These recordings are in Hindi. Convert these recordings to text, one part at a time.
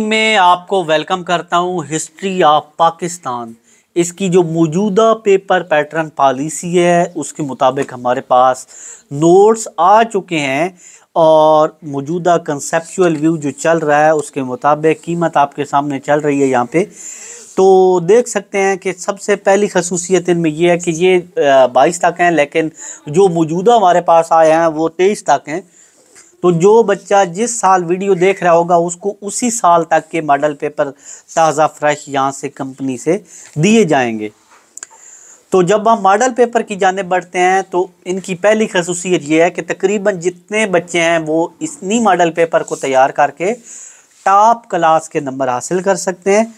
मैं आपको वेलकम करता हूं हिस्ट्री ऑफ पाकिस्तान इसकी जो मौजूदा पेपर पैटर्न पॉलिसी है उसके मुताबिक हमारे पास नोट्स आ चुके हैं और मौजूदा कंसेप्चुअल व्यू जो चल रहा है उसके मुताबिक कीमत आपके सामने चल रही है यहाँ पे तो देख सकते हैं कि सबसे पहली खसूसियत इनमें यह है कि ये बाईस तक हैं लेकिन जो मौजूदा हमारे पास आए हैं वो तेईस तक हैं तो जो बच्चा जिस साल वीडियो देख रहा होगा उसको उसी साल तक के मॉडल पेपर ताज़ा फ्रेश यहाँ से कंपनी से दिए जाएंगे तो जब हम मॉडल पेपर की जाने बढ़ते हैं तो इनकी पहली खसूसियत यह है कि तकरीबन जितने बच्चे हैं वो इसी मॉडल पेपर को तैयार करके टॉप क्लास के नंबर हासिल कर सकते हैं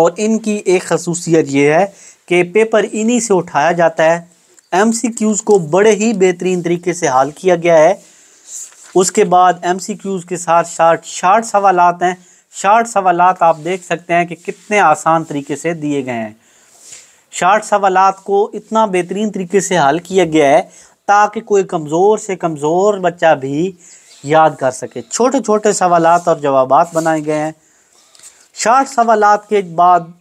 और इनकी एक खसूसियत यह है कि पेपर इन्हीं से उठाया जाता है एम सी क्यूज़ को बड़े ही बेहतरीन तरीके से हल किया गया है उसके बाद एम सी क्यूज़ के साथ शार्ट शार्ट सवाल हैं शार्ट सवाल आप देख सकते हैं कि कितने आसान तरीके से दिए गए हैं शार्ट सवाल को इतना बेहतरीन तरीके से हल किया गया है ताकि कोई कमज़ोर से कमज़ोर बच्चा भी याद कर सके छोटे छोटे सवाल और जवाब बनाए गए हैं शार्ट सवाल के बाद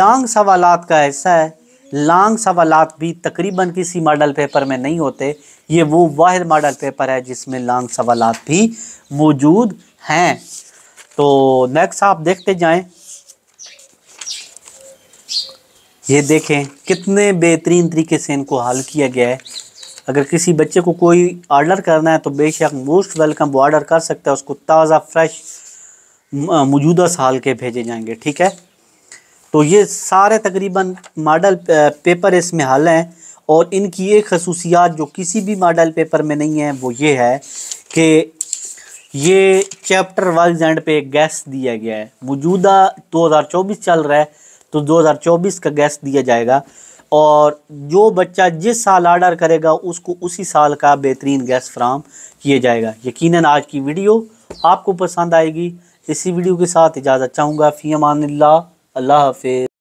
लॉन्ग सवाल का ऐसा है लॉन्ग सवाल भी तकरीबन किसी मॉडल पेपर में नहीं होते ये वो वाद मॉडल पेपर है जिसमें लॉन्ग सवाल भी मौजूद हैं तो नेक्स्ट आप देखते जाएं ये देखें कितने बेहतरीन तरीके से इनको हल किया गया है अगर किसी बच्चे को कोई ऑर्डर करना है तो बेशक मोस्ट वेलकम वो ऑर्डर कर सकता है उसको ताज़ा फ्रेश मौजूदा साल के भेजे जाएंगे ठीक है तो ये सारे तकरीबन मॉडल पेपर इसमें हल हैं और इनकी एक खसूसियात जो किसी भी मॉडल पेपर में नहीं है वो ये है कि ये चैप्टर वाइज एंड पे गैस दिया गया है मौजूदा 2024 चल रहा है तो 2024 का गैस दिया जाएगा और जो बच्चा जिस साल आर्डर करेगा उसको उसी साल का बेहतरीन गैस फ्राहम किया जाएगा यकीनन आज की वीडियो आपको पसंद आएगी इसी वीडियो के साथ इजाज़त चाहूँगा फ़ी अमान ला अल्लाह हाफिज